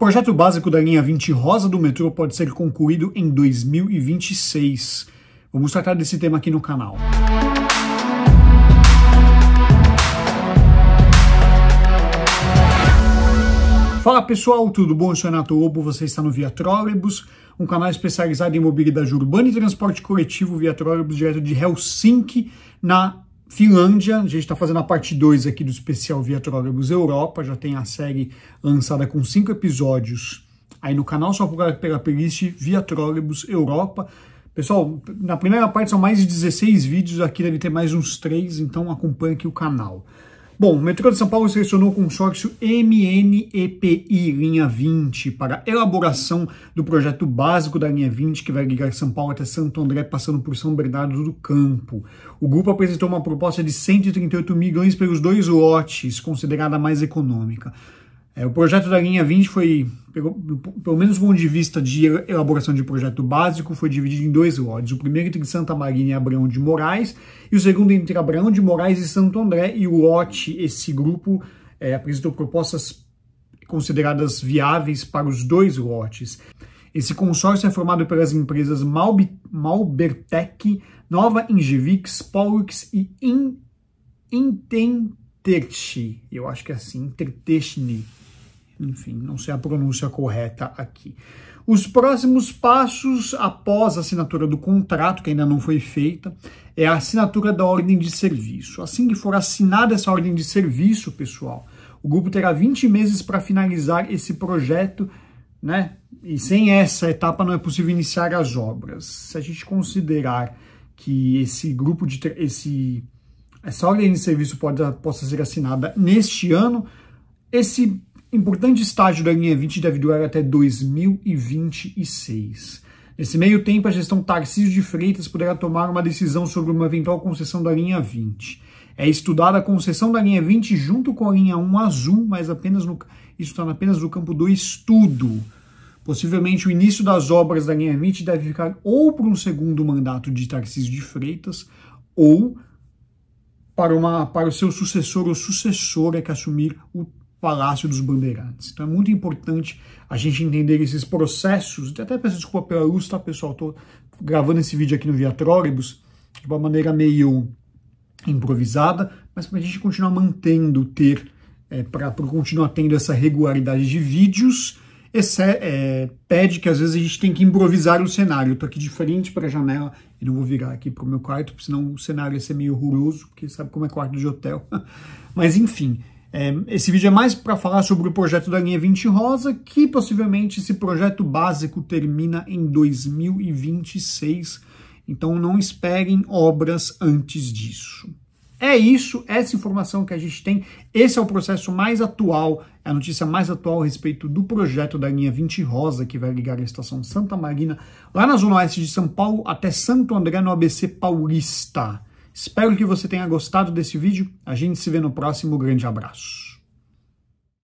O projeto básico da linha 20 rosa do metrô pode ser concluído em 2026. Vamos tratar desse tema aqui no canal. Fala pessoal, tudo bom? Eu sou Renato Lobo, você está no Via Trólebus, um canal especializado em mobilidade urbana e transporte coletivo Via Trólebus, direto de Helsinki, na Finlândia, a gente está fazendo a parte 2 aqui do especial Viatorólogos Europa, já tem a série lançada com cinco episódios aí no canal, só procurar pela playlist Viatorólogos Europa. Pessoal, na primeira parte são mais de 16 vídeos, aqui deve ter mais uns 3, então acompanhe aqui o canal. Bom, o metrô de São Paulo selecionou o consórcio MNEPI Linha 20 para elaboração do projeto básico da Linha 20 que vai ligar São Paulo até Santo André, passando por São Bernardo do Campo. O grupo apresentou uma proposta de 138 milhões pelos dois lotes, considerada mais econômica. É, o projeto da linha 20 foi, pelo, pelo menos do ponto de vista de elaboração de projeto básico, foi dividido em dois lotes. O primeiro entre Santa Maria e Abraão de Moraes, e o segundo entre Abraão de Moraes e Santo André. E o lote, esse grupo, é, apresentou propostas consideradas viáveis para os dois lotes. Esse consórcio é formado pelas empresas Malb Malbertec, Nova Ingevix, Pollux e In Eu acho que é assim, Intertechni enfim, não sei a pronúncia correta aqui. Os próximos passos após a assinatura do contrato, que ainda não foi feita, é a assinatura da ordem de serviço. Assim que for assinada essa ordem de serviço, pessoal, o grupo terá 20 meses para finalizar esse projeto, né? E sem essa etapa não é possível iniciar as obras. Se a gente considerar que esse grupo de esse essa ordem de serviço pode, possa ser assinada neste ano, esse importante estágio da linha 20 deve durar até 2026. Nesse meio tempo, a gestão Tarcísio de Freitas poderá tomar uma decisão sobre uma eventual concessão da linha 20. É estudada a concessão da linha 20 junto com a linha 1 azul, mas apenas no, isso está apenas no campo do estudo. Possivelmente o início das obras da linha 20 deve ficar ou para um segundo mandato de Tarcísio de Freitas ou para, uma, para o seu sucessor ou sucessora que assumir o Palácio dos Bandeirantes. Então é muito importante a gente entender esses processos. Até peço desculpa pela luz, tá, pessoal? Estou gravando esse vídeo aqui no Via Trólebus de uma maneira meio improvisada, mas para a gente continuar mantendo, ter, é, para continuar tendo essa regularidade de vídeos, esse, é, é, pede que às vezes a gente tem que improvisar o cenário. Eu estou aqui de frente para a janela e não vou virar aqui para o meu quarto, senão o cenário ia ser meio horroroso, porque sabe como é quarto de hotel. mas enfim. É, esse vídeo é mais para falar sobre o projeto da linha 20 Rosa, que possivelmente esse projeto básico termina em 2026, então não esperem obras antes disso. É isso, essa informação que a gente tem, esse é o processo mais atual, é a notícia mais atual a respeito do projeto da linha 20 Rosa, que vai ligar a estação Santa Marina, lá na zona oeste de São Paulo, até Santo André, no ABC Paulista. Espero que você tenha gostado desse vídeo. A gente se vê no próximo. Grande abraço.